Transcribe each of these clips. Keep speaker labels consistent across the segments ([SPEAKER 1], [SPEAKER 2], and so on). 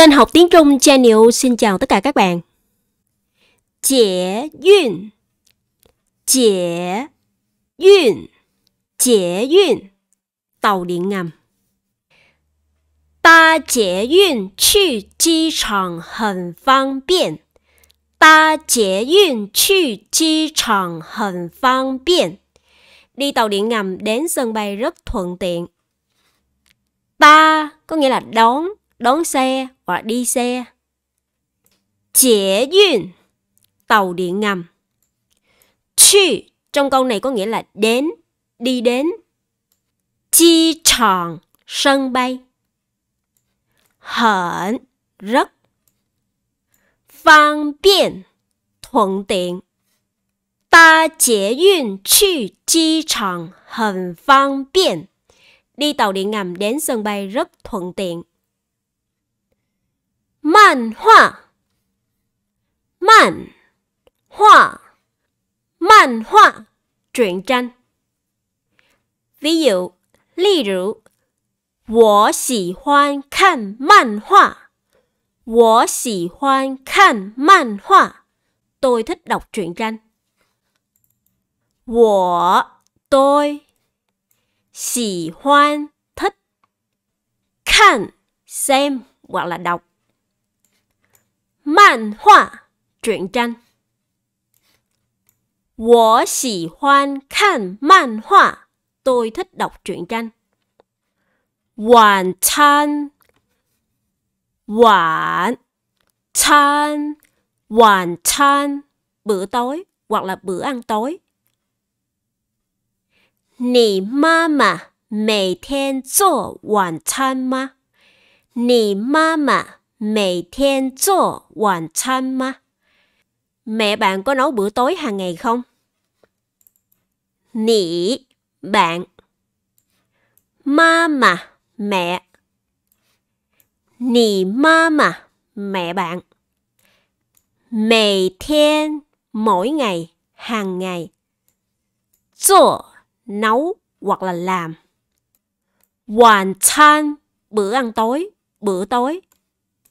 [SPEAKER 1] Kênh học tiếng Trung Channel xin chào tất cả các bạn. Chế yun Chế yun Chế yun Tàu điện ngầm Ta chế yun Chư chi chẳng hẳn phong biện Ta chế yun Chư chi chẳng hẳn phong biện Đi tàu điện ngầm đến sân bay rất thuận tiện. Ta có nghĩa là đón, đón xe hoặc đi xe. Chế yun, tàu điện ngầm. Chư, trong câu này có nghĩa là đến, đi đến. Chi tròn, sân bay. Hẳn, rất. Phương tiện, thuận tiện. Ta chế yun chư chi tròn, hẳn phương tiện. Đi tàu điện ngầm đến sân bay rất thuận tiện. 漫画，漫画，漫画，truyện tranh。Ví dụ, 例如，我喜欢看漫画。我喜欢看漫画。Tôi thích đọc truyện tranh. 我 tôi 喜欢 thích 看 xem hoặc là đọc 漫画 truyện tranh. Tôi thích đọc truyện tranh. Hoàn chan. Hoàn chan. Hoàn chan. Bữa tối hoặc là bữa ăn tối. Nì ma mà, mày thiên 做晚餐吗？你妈妈每天做晚餐吗? Mẹ bạn có nấu bữa tối hàng ngày không? Nị, bạn. Mama, mẹ. Nị mama, mẹ bạn. Mỗi thiên, mỗi ngày, hàng ngày. Zô, nấu hoặc là làm. Hoàn chan, bữa ăn tối, bữa tối.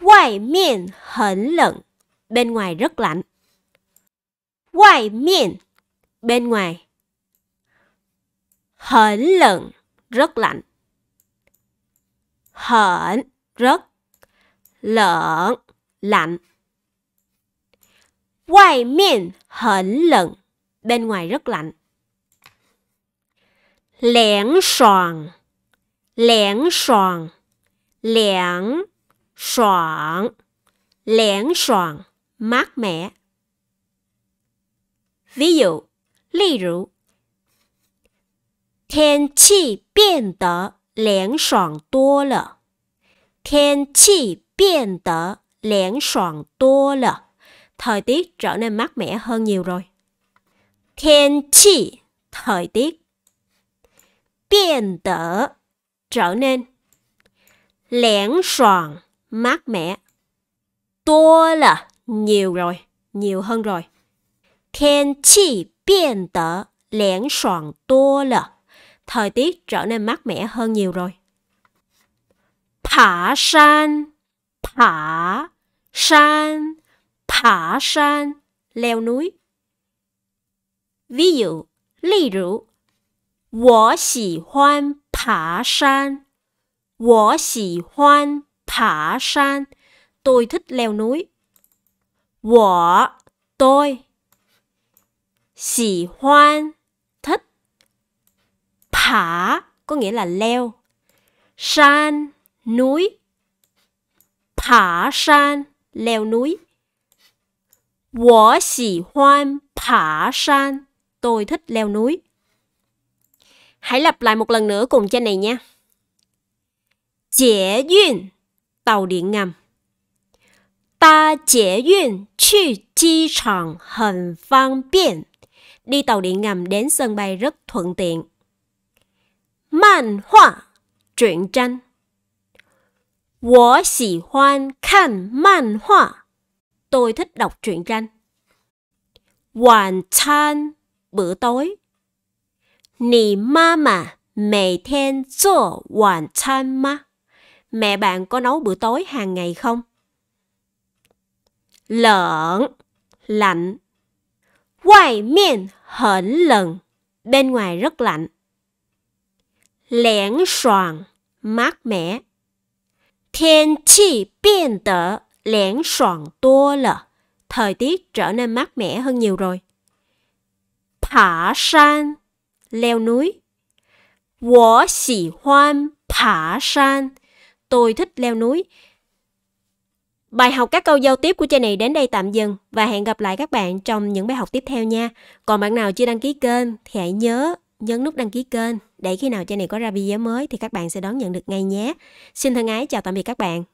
[SPEAKER 1] Ngoài miệng hẳn lận. Bên ngoài rất lạnh. Ngoài miệng. Bên ngoài. Hẳn lận. Rất lạnh. Hẳn. Rất. Lợn. Lạnh. Ngoài miệng hẳn lận. Bên ngoài rất lạnh. Lẻn soàn. Lẻn soàn. Lẻn Soảng, lẻn soảng, mát mẻ. Ví dụ, ví dụ, thiên chi biến tờ lẻn soảng tố lợ. Thiên chi biến tờ lẻn soảng tố lợ. Thời tiết trở nên mát mẻ hơn nhiều rồi. Thiên chi, thời tiết. Biến tờ, trở nên. Lẻn soảng, mát mẻ. Tua là nhiều rồi, nhiều hơn rồi. Thiên chi biên tở, lẻn soạn tua là thời tiết trở nên mát mẻ hơn nhiều rồi. Phả san, phả san, phả san, leo núi. Ví dụ, ví dụ, 我喜欢爬山。我喜欢 Thả san. Tôi thích leo núi. Wǒ, tôi. Xỉ hoan, thích. Thả có nghĩa là leo. San, núi. Thả san, leo núi. Wǒ xỉ hoan thả san. Tôi thích leo núi. Hãy lặp lại một lần nữa cùng trên này nha. Chế duyên tàu điện ngầm. Ta chế yun chu chi trọng hẳn phương tiện. Đi tàu điện ngầm đến sân bay rất thuận tiện. Mạn hoa, truyện tranh. 我喜欢看漫画. Tôi thích đọc truyện tranh. Hoàn chan, bữa tối. Nì ma mà, mày thiên zô hoàn chan ma mẹ bạn có nấu bữa tối hàng ngày không? Lợn, lạnh. Ngoài miền hển lần, bên ngoài rất lạnh. Lẻn soàn, mát mẻ. Thiên chi biên tở, lẻn soàn tua lợ. Thời tiết trở nên mát mẻ hơn nhiều rồi. Phả san, leo núi. Wo xỉ hoan phả san Tôi thích leo núi. Bài học các câu giao tiếp của chơi này đến đây tạm dừng và hẹn gặp lại các bạn trong những bài học tiếp theo nha. Còn bạn nào chưa đăng ký kênh thì hãy nhớ nhấn nút đăng ký kênh để khi nào chơi này có ra video mới thì các bạn sẽ đón nhận được ngay nhé. Xin thân ái chào tạm biệt các bạn.